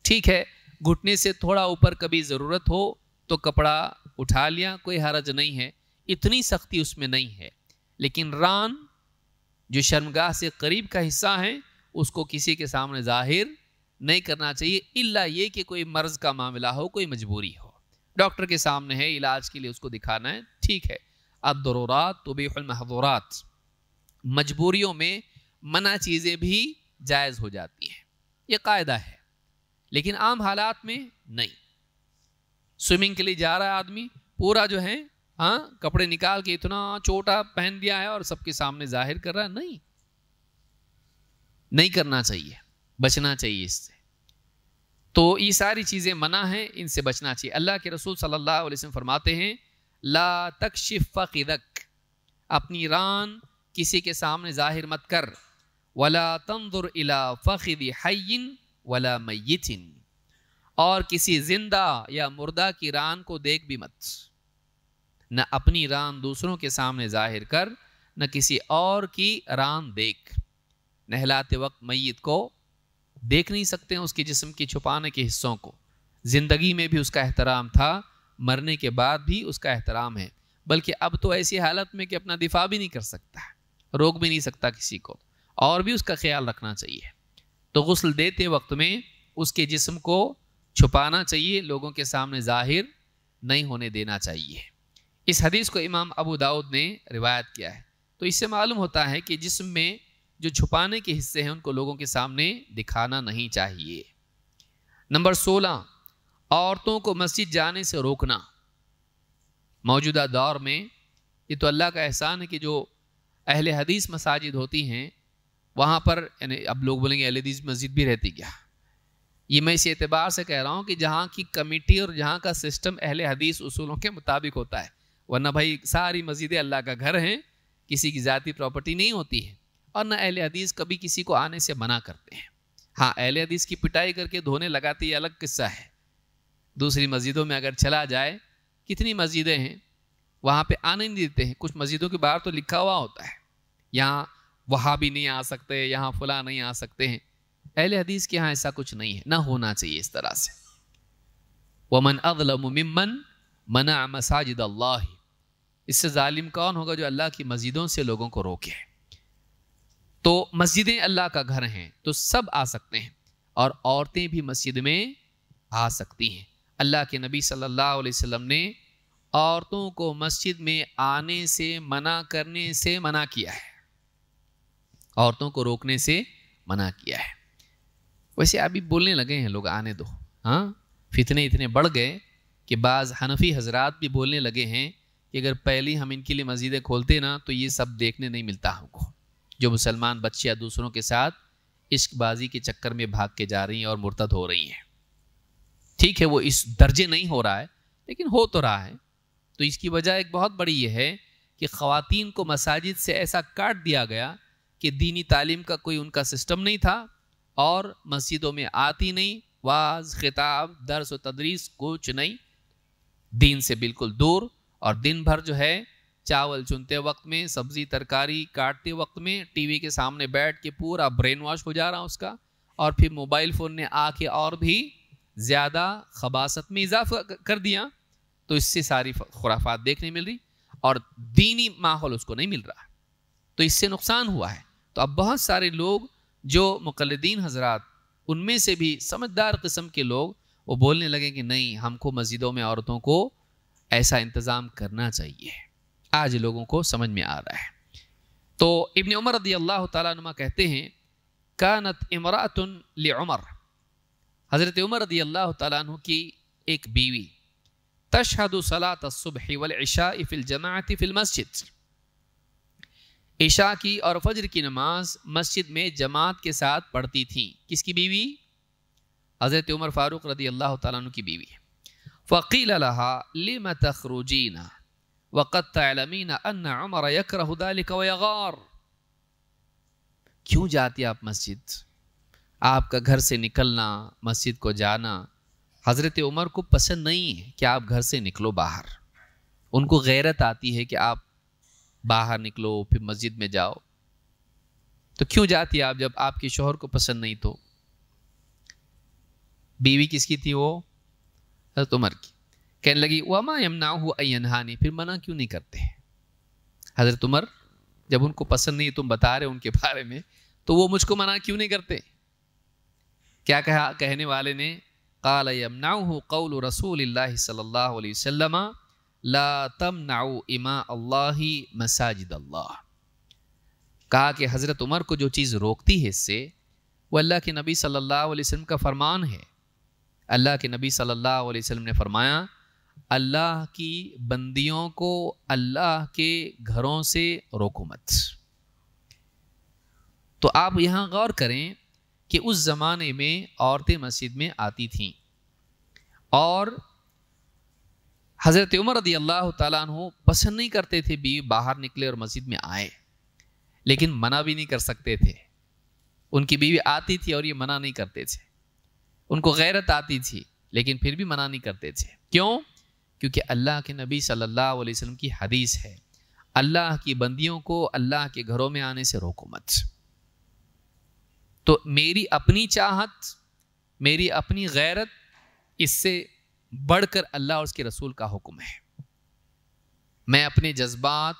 ठीक है घुटने से थोड़ा ऊपर कभी ज़रूरत हो तो कपड़ा उठा लिया कोई हरज नहीं है इतनी सख्ती उसमें नहीं है लेकिन रान जो शर्मगाह से करीब का हिस्सा है उसको किसी के सामने जाहिर नहीं करना चाहिए इल्ला ये कि कोई मर्ज़ का मामला हो कोई मजबूरी हो डॉक्टर के सामने है इलाज के लिए उसको दिखाना है ठीक है अदरूरात तोबीमहदूरात मजबूरियों में मना चीज़ें भी जायज़ हो जाती हैं ये कायदा है लेकिन आम हालात में नहीं स्विमिंग के लिए जा रहा है आदमी पूरा जो है हाँ कपड़े निकाल के इतना छोटा पहन दिया है और सबके सामने जाहिर कर रहा है नहीं नहीं करना चाहिए बचना चाहिए इससे तो ये सारी चीज़ें मना हैं इनसे बचना चाहिए अल्लाह के रसूल सल्लल्लाहु अलैहि वसल्लम फरमाते हैं ला तक शिफ़क़दक अपनी रान किसी के सामने ज़ाहिर मत कर वला तंदुर इला फ़िद हयिन वला मैथिन और किसी ज़िंदा या मुर्दा की रान को देख भी मत न अपनी रान दूसरों के सामने ज़ाहिर कर न किसी और की रान देख नहलाते वक्त मैत को देख नहीं सकते हैं उसके जिस्म के छुपाने के हिस्सों को ज़िंदगी में भी उसका एहतराम था मरने के बाद भी उसका एहतराम है बल्कि अब तो ऐसी हालत में कि अपना दिफा भी नहीं कर सकता है रोक भी नहीं सकता किसी को और भी उसका ख्याल रखना चाहिए तो गसल देते वक्त में उसके जिस्म को छुपाना चाहिए लोगों के सामने जाहिर नहीं होने देना चाहिए इस हदीस को इमाम अबू दाऊद ने रिवायत किया है तो इससे मालूम होता है कि जिसम में जो छुपाने के हिस्से हैं उनको लोगों के सामने दिखाना नहीं चाहिए नंबर सोलह औरतों को मस्जिद जाने से रोकना मौजूदा दौर में ये तो अल्लाह का एहसान है कि जो अहल हदीस मसाजिद होती हैं वहाँ पर यानी अब लोग बोलेंगे अहल हदीस मस्जिद भी रहती क्या ये मैं इस एतबार से कह रहा हूँ कि जहाँ की कमेटी और जहाँ का सिस्टम अहल हदीस उसूलों के मुताबिक होता है वरना भाई सारी मस्जिदें अल्लाह का घर हैं किसी की ज़ाती प्रॉपर्टी नहीं होती है और न अहल हदीस कभी किसी को आने से मना करते हैं हाँ अहल हदीस की पिटाई करके धोने लगाते ये अलग किस्सा है दूसरी मस्जिदों में अगर चला जाए कितनी मस्जिदें हैं वहाँ पे आने नहीं देते हैं कुछ मस्जिदों के बाहर तो लिखा हुआ होता है यहाँ वहाँ भी नहीं आ सकते यहाँ फुला नहीं आ सकते हैं अहल हदीस के यहाँ ऐसा कुछ नहीं है ना होना चाहिए इस तरह से वमन अवलम ममन मना मसाजिद अल्लाह इससे ालिम कौन होगा जो अल्लाह की मस्जिदों से लोगों को रोके तो मस्जिदें अल्लाह का घर हैं तो सब आ सकते हैं और औरतें भी मस्जिद में आ सकती हैं अल्लाह के नबी सल्लल्लाहु अलैहि वसल्लम ने औरतों को मस्जिद में आने से मना करने से मना किया है औरतों को रोकने से मना किया है वैसे अभी बोलने लगे हैं लोग आने दो हाँ फितने इतने बढ़ गए कि बाज़ हनफी हजरात भी बोलने लगे हैं कि अगर पहले हम इनके लिए मस्जिदें खोलते ना तो ये सब देखने नहीं मिलता हमको जो मुसलमान बच्चियाँ दूसरों के साथ इश्कबाजी के चक्कर में भाग के जा रही हैं और मुर्तद हो रही हैं ठीक है वो इस दर्जे नहीं हो रहा है लेकिन हो तो रहा है तो इसकी वजह एक बहुत बड़ी ये है कि ख़वातीन को मसाजिद से ऐसा काट दिया गया कि दीनी तालीम का कोई उनका सिस्टम नहीं था और मस्जिदों में आती नहीं वाज खिताब दर्स व तदरीस कुछ नहीं दीन से बिल्कुल दूर और दिन भर जो है चावल चुनते वक्त में सब्जी तरकारी काटते वक्त में टीवी के सामने बैठ के पूरा ब्रेन वॉश हो जा रहा है उसका और फिर मोबाइल फ़ोन ने आके और भी ज़्यादा खबासत में इजाफा कर दिया तो इससे सारी खुराफात देखने मिल रही और दीनी माहौल उसको नहीं मिल रहा तो इससे नुकसान हुआ है तो अब बहुत सारे लोग जो मुकलदीन हजरात उनमें से भी समझदार किस्म के लोग वो बोलने लगे कि नहीं हमको मस्जिदों में औरतों को ऐसा इंतज़ाम करना चाहिए आज लोगों को समझ में आ रहा है तो इबन उमर रदी अल्लाह तुमा कहते हैं कानत इमरातन ले उमर हज़रत उमर रदी अल्लाह तु की एक बीवी तशहद सलात सुबह वलशा फ़िल जमात फ़िल मस्जिद ईशा की और फजर की नमाज मस्जिद में जमात के साथ पढ़ती थी किसकी बीवी हज़रत उमर फ़ारूक रदी अल्लाह तु की बीवी फ़कील लहा लिम तखरूजीना تعلمين तलमीन عمر يكره ذلك ويغار क्यों जाती आप मस्जिद आपका घर से निकलना मस्जिद को जाना हज़रत उमर को पसंद नहीं है कि आप घर से निकलो बाहर उनको गैरत आती है कि आप बाहर निकलो फिर मस्जिद में जाओ तो क्यों जाती आप जब आपके शोहर को पसंद नहीं तो बीवी किसकी थी वो हजरत उमर की कहने लगी वमा यमना अनहानी फिर मना क्यों नहीं करते हज़रत उमर जब उनको पसंद नहीं तुम बता रहे उनके बारे में तो वो मुझको मना क्यों नहीं करते क्या कहा कहने वाले ने काल यमना कौल रसूल सल्ला ला तम नाउ इमा अल्लाह मसाजिद अल्लाह कहा कि हज़रत उमर को जो चीज़ रोकती है इससे वो अल्लाह के नबी सल्लल्लाहु अलैहि वसल्लम का फरमान है अल्लाह के नबी सल्लल्लाहु अलैहि वसल्लम ने फरमाया अल्लाह की बंदियों को अल्लाह के घरों से रोको मत तो आप यहाँ गौर करें कि उस ज़माने में औरतें मस्जिद में आती थीं और हज़रत उमर रदी अल्लाह तु पसंद नहीं करते थे बीवी बाहर निकले और मस्जिद में आए लेकिन मना भी नहीं कर सकते थे उनकी बीवी आती थी और ये मना नहीं करते थे उनको गैरत आती थी लेकिन फिर भी मना नहीं करते थे क्यों क्योंकि अल्लाह के नबी सल्लल्लाहु अलैहि वसल्लम की हदीस है अल्लाह की बंदियों को अल्लाह के घरों में आने से रोको मत तो मेरी अपनी चाहत मेरी अपनी गैरत इससे बढ़कर अल्लाह और उसके रसूल का हुक्म है मैं अपने जज्बात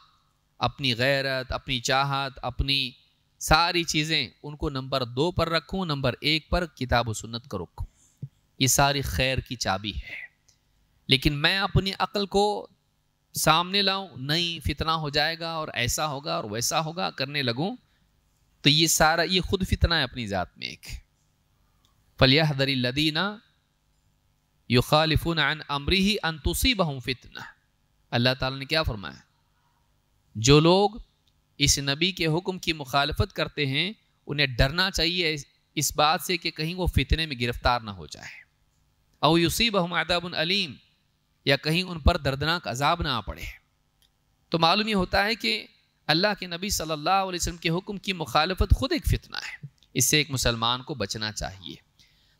अपनी गैरत अपनी चाहत अपनी सारी चीज़ें उनको नंबर दो पर रखूं नंबर एक पर किताब व सुन्नत को रखूं ये सारी खैर की चाबी है लेकिन मैं अपनी अकल को सामने लाऊं नहीं फितना हो जाएगा और ऐसा होगा और वैसा होगा करने लगूं तो ये सारा ये खुद फितना है अपनी ज़ात में एक फलिया दरी लदीना यु खालिफुन अन अमरी ही अंतुसी बहुम फितना अल्लाह ताला ने क्या फरमाया जो लोग इस नबी के हुक्म की मुखालफत करते हैं उन्हें डरना चाहिए इस बात से कि कहीं वो फितने में गिरफ्तार ना हो जाए और यूसी बहुम अदाबन अलीम या कहीं उन पर दर्दनाक अजाब ना आ पड़े तो मालूम ये होता है कि अल्लाह के नबी सल्लल्लाहु अलैहि वसल्लम के हुक्म की मुखालफत ख़ुद एक फ़ितना है इससे एक मुसलमान को बचना चाहिए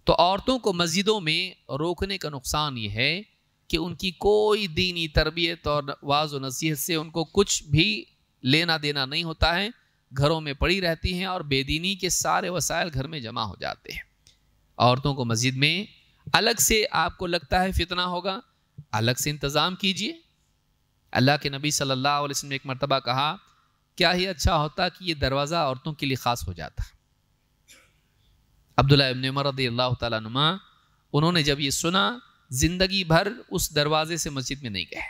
तो औरतों को मस्जिदों में रोकने का नुकसान ये है कि उनकी कोई दीनी तरबियत और वाज नसीहत से उनको कुछ भी लेना देना नहीं होता है घरों में पड़ी रहती हैं और बेदीनी के सारे वसायल घर में जमा हो जाते हैं औरतों को मस्जिद में अलग से आपको लगता है फितना होगा अलग से इंतज़ाम कीजिए अल्लाह के नबी सल्लल्लाहु अलैहि वसल्लम ने एक मरतबा कहा क्या ही अच्छा होता कि ये दरवाज़ा औरतों के लिए ख़ास हो जाता अब्दुल्ला इबन उमर अल्लाह तुमा उन्होंने जब ये सुना ज़िंदगी भर उस दरवाज़े से मस्जिद में नहीं गए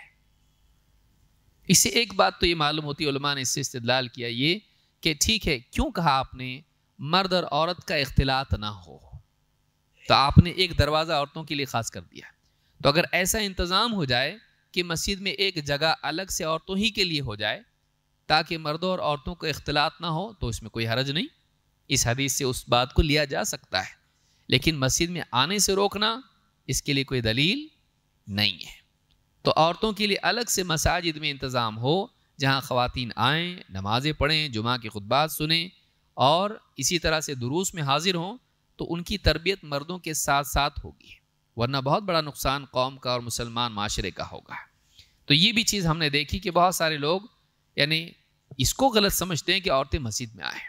इससे एक बात तो ये मालूम होती है ने इससे इस्तलाल किया ये कि ठीक है क्यों कहा आपने मर्द और औरत का इख्तलात ना हो तो आपने एक दरवाज़ा औरतों के लिए ख़ास कर दिया तो अगर ऐसा इंतज़ाम हो जाए कि मस्जिद में एक जगह अलग से औरतों ही के लिए हो जाए ताकि मर्दों और औरतों को इख्तलात ना हो तो इसमें कोई हरज नहीं इस हदीस से उस बात को लिया जा सकता है लेकिन मस्जिद में आने से रोकना इसके लिए कोई दलील नहीं है तो औरतों के लिए अलग से मसाजिद में इंतज़ाम हो जहाँ ख़वान आएँ नमाज़ें पढ़ें जुमा की खुतबात सुने और इसी तरह से दुरूस में हाजिर हों तो उनकी तरबियत मर्दों के साथ साथ होगी वरना बहुत बड़ा नुकसान कौम का और मुसलमान माशरे का होगा तो ये भी चीज़ हमने देखी कि बहुत सारे लोग यानी इसको गलत समझते हैं कि औरतें मस्जिद में आए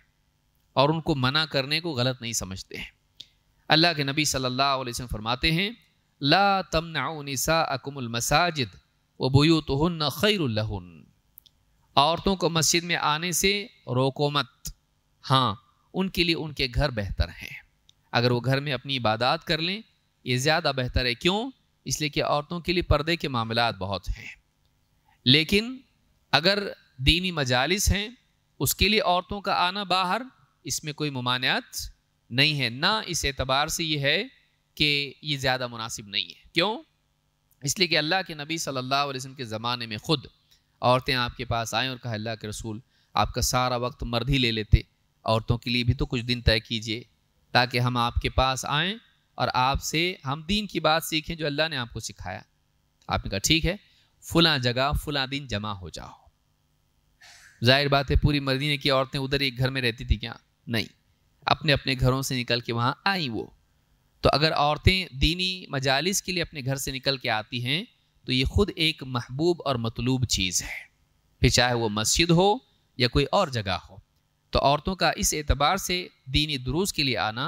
और उनको मना करने को गलत नहीं समझते हैं अल्लाह के नबी सल्लल्लाहु अलैहि वसल्लम फरमाते हैं ला तमनासा अकुमुल मसाजिद व बुयू तो खैरहन औरतों को मस्जिद में आने से रोको मत हाँ उनके लिए उनके घर बेहतर हैं अगर वो घर में अपनी इबादत कर लें ये ज़्यादा बेहतर है क्यों इसलिए कि औरतों के लिए पर्दे के मामला बहुत हैं लेकिन अगर दीनी मजालिस हैं उसके लिए औरतों का आना बाहर इसमें कोई ममानियत नहीं है ना इस एतबार से ये है कि ये ज़्यादा मुनासिब नहीं है क्यों इसलिए कि अल्लाह के नबी सल्लल्लाहु अलैहि वसल्लम के ज़माने में ख़ुद औरतें आपके पास आएँ और कहा अल्लाह के रसूल आपका सारा वक्त मर्द ही ले लेते औरतों के लिए भी तो कुछ दिन तय कीजिए ताकि हम आपके पास आएँ और आपसे हम दीन की बात सीखें जो अल्लाह ने आपको सिखाया आपने कहा ठीक है फुला जगह फुला दिन जमा हो जाओ जाहिर बात है पूरी मदीने की औरतें उधर एक घर में रहती थी क्या नहीं अपने अपने घरों से निकल के वहाँ आई वो तो अगर औरतें दीनी मजालिस के लिए अपने घर से निकल के आती हैं तो ये ख़ुद एक महबूब और मतलूब चीज़ है फिर चाहे वो मस्जिद हो या कोई और जगह हो तो औरतों का इस एतबार से दीनी दुरुस्त के लिए आना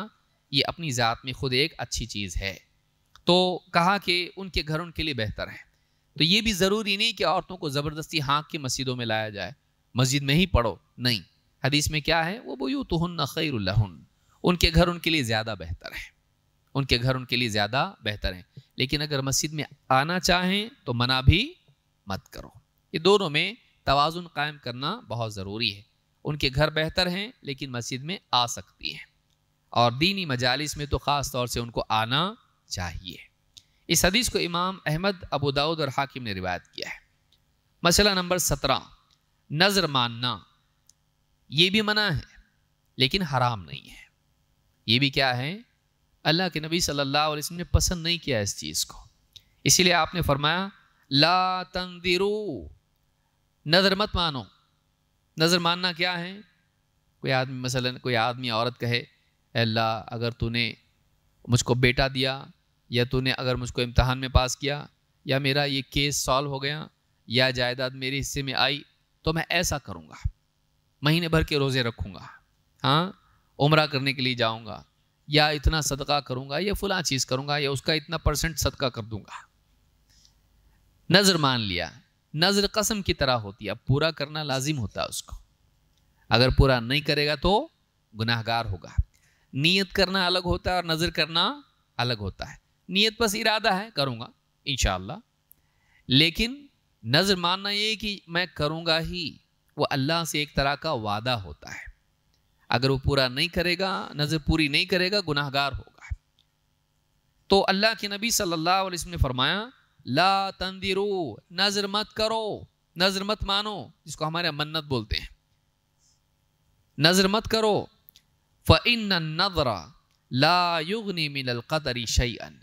ये अपनी ज़ात में ख़ुद एक अच्छी चीज़ है तो कहा कि उनके घर उनके लिए बेहतर है तो ये भी ज़रूरी नहीं कि औरतों को ज़बरदस्ती हाँक के मस्जिदों में लाया जाए मस्जिद में ही पढ़ो नहीं हदीस में क्या है वो बयू तो हन खैर उनके घर उनके लिए ज़्यादा बेहतर है उनके घर उनके लिए ज़्यादा बेहतर है लेकिन अगर मस्जिद में आना चाहें तो मना भी मत करो ये दोनों में तोज़ुन कायम करना बहुत ज़रूरी है उनके घर बेहतर हैं लेकिन मस्जिद में आ सकती हैं और दीनी मजालिस में तो ख़ास तौर से उनको आना चाहिए इस हदीस को इमाम अहमद अबू दाऊद और हाकिम ने रिवायत किया है मसला नंबर सत्रह नज़र मानना ये भी मना है लेकिन हराम नहीं है ये भी क्या है अल्लाह के नबी सल्लल्लाहु अलैहि वसल्लम ने पसंद नहीं किया इस चीज़ को इसीलिए आपने फरमाया ला तंदिरो नज़र मत मानो नज़र मानना क्या है कोई आदमी मसलन कोई आदमी औरत कहे अल्लाह अगर तूने मुझको बेटा दिया या तूने अगर मुझको इम्तहान में पास किया या मेरा ये केस सॉल्व हो गया या जायदाद मेरे हिस्से में आई तो मैं ऐसा करूँगा महीने भर के रोज़े रखूँगा हाँ उम्र करने के लिए जाऊँगा या इतना सदका करूँगा या फुला चीज़ करूँगा या उसका इतना परसेंट सदका कर दूँगा नज़र मान लिया नज़र कसम की तरह होती है पूरा करना लाजिम होता है उसको अगर पूरा नहीं करेगा तो गुनाहगार होगा नीयत करना अलग होता है और नज़र करना अलग होता है नीयत बस इरादा है करूँगा इन लेकिन नज़र मानना ये कि मैं करूँगा ही वो अल्लाह से एक तरह का वादा होता है अगर वो पूरा नहीं करेगा नज़र पूरी नहीं करेगा गुनाहगार होगा तो अल्लाह के नबी सल्लल्लाहु अलैहि वसल्लम ने फरमाया ला तंदिरो नज़र मत करो नज़र मत मानो जिसको हमारे मन्नत बोलते हैं नज़र मत करो फ़ैन नजरा ला युगनी मिनल कदरी शैन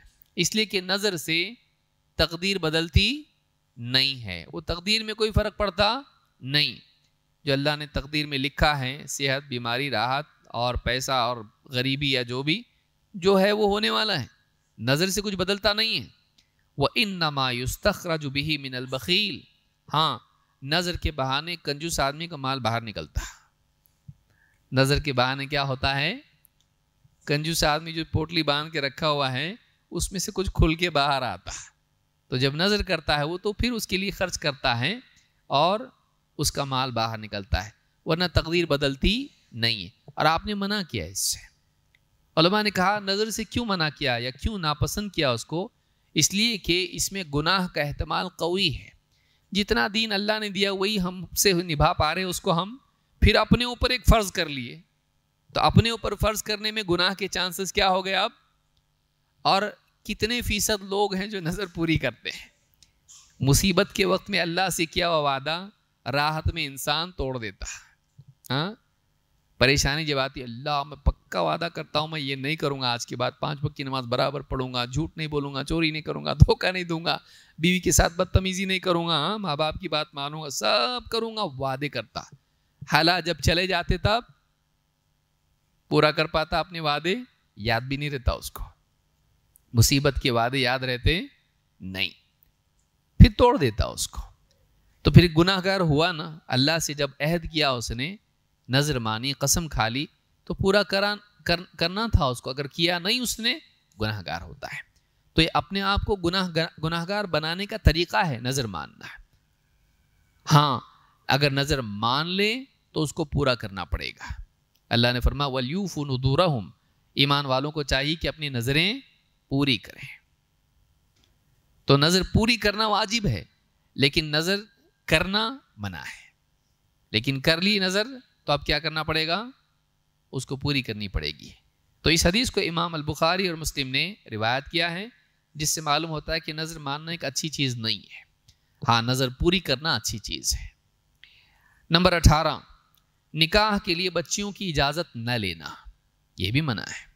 इसलिए कि नज़र से तकदीर बदलती नहीं है वो तकदीर में कोई फ़र्क पड़ता नहीं जो अल्लाह ने तकदीर में लिखा है सेहत बीमारी राहत और पैसा और गरीबी या जो भी जो है वो होने वाला है नज़र से कुछ बदलता नहीं है वह इन नमायुस्तखराज बिही मिनल बखील हाँ नज़र के बहाने कंजूस आदमी का माल बाहर निकलता है नज़र के बहाने क्या होता है कंजूस आदमी जो पोटली बांध के रखा हुआ है उसमें से कुछ खुल के बाहर आता है तो जब नज़र करता है वो तो फिर उसके लिए खर्च करता है और उसका माल बाहर निकलता है वरना तकदीर बदलती नहीं है और आपने मना किया इससे ओलमा ने कहा नज़र से क्यों मना किया या क्यों नापसंद किया उसको इसलिए कि इसमें गुनाह का अहतमाल कवी है जितना दीन अल्लाह ने दिया वही हमसे निभा पा रहे हैं उसको हम फिर अपने ऊपर एक फर्ज कर लिए तो अपने ऊपर फर्ज करने में गुनाह के चांसेस क्या हो गए अब और कितने फीसद लोग हैं जो नज़र पूरी करते हैं मुसीबत के वक्त में अल्लाह से किया हुआ वादा राहत में इंसान तोड़ देता है हाँ परेशानी जब आती है अल्लाह मैं पक्का वादा करता हूँ मैं ये नहीं करूँगा आज के बाद पाँच वक्त की नमाज़ बराबर पढ़ूंगा झूठ नहीं बोलूँगा चोरी नहीं करूँगा धोखा नहीं दूंगा बीवी के साथ बदतमीज़ी नहीं करूँगा हाँ, माँ बाप की बात मानूंगा सब करूँगा वादे करता हाला जब चले जाते तब पूरा कर पाता अपने वादे याद भी नहीं रहता उसको मुसीबत के वादे याद रहते नहीं फिर तोड़ देता उसको तो फिर गुनाहगार हुआ ना अल्लाह से जब अहद किया उसने नज़र मानी कसम खा ली तो पूरा करा कर, करना था उसको अगर किया नहीं उसने गुनाहगार होता है तो ये अपने आप को गुनाह गुनाहगार बनाने का तरीका है नज़र मानना हाँ अगर नज़र मान ले तो उसको पूरा करना पड़ेगा अल्लाह ने फरमा वलयूफ़ुन दूरा ईमान वालों को चाहिए कि अपनी नज़रें पूरी करें तो नज़र पूरी करना वाजिब है लेकिन नज़र करना मना है लेकिन कर ली नज़र तो अब क्या करना पड़ेगा उसको पूरी करनी पड़ेगी तो इस हदीस को इमाम अलबुखारी और मुस्लिम ने रिवायत किया है जिससे मालूम होता है कि नज़र मानना एक अच्छी चीज़ नहीं है हाँ नज़र पूरी करना अच्छी चीज़ है नंबर अठारह निकाह के लिए बच्चियों की इजाज़त न लेना यह भी मना है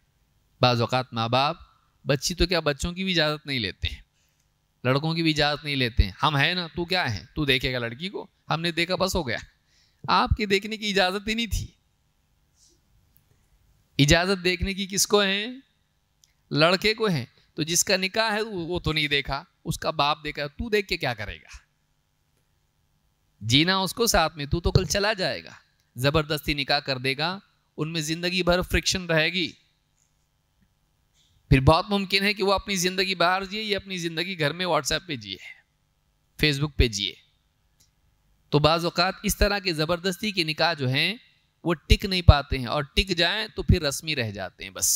बाज़ात माँ बाप बच्ची तो क्या बच्चों की भी इजाज़त नहीं लेते हैं लड़कों की भी इजाज़त नहीं लेते हैं हम हैं ना तू क्या है तू देखेगा लड़की को हमने देखा बस हो गया आपके देखने की इजाज़त ही नहीं थी इजाज़त देखने की किसको है लड़के को है तो जिसका निकाह है वो तो नहीं देखा उसका बाप देखा तू देख के क्या करेगा जीना उसको साथ में तू तो कल चला जाएगा ज़बरदस्ती निकाह कर देगा उनमें ज़िंदगी भर फ्रिक्शन रहेगी फिर बहुत मुमकिन है कि वो अपनी ज़िंदगी बाहर जिए या अपनी ज़िंदगी घर में व्हाट्सएप पे जिए फेसबुक पे जिए तो बाज़ात इस तरह के ज़बरदस्ती के निकाह जो हैं वो टिक नहीं पाते हैं और टिक जाएं तो फिर रस्मी रह जाते हैं बस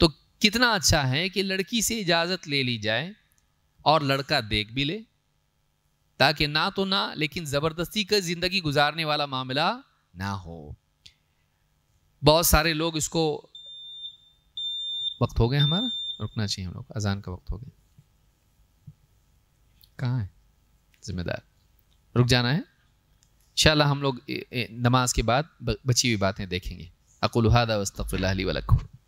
तो कितना अच्छा है कि लड़की से इजाज़त ले ली जाए और लड़का देख भी ले ताकि ना तो ना लेकिन ज़बरदस्ती का ज़िंदगी गुजारने वाला मामला ना हो बहुत सारे लोग इसको वक्त हो गया हमारा रुकना चाहिए हम लोग अजान का वक्त हो गया कहाँ है जिम्मेदार रुक जाना है इन हम लोग नमाज के बाद बची हुई बातें देखेंगे अकुल हादा वस्तफ़ वलकू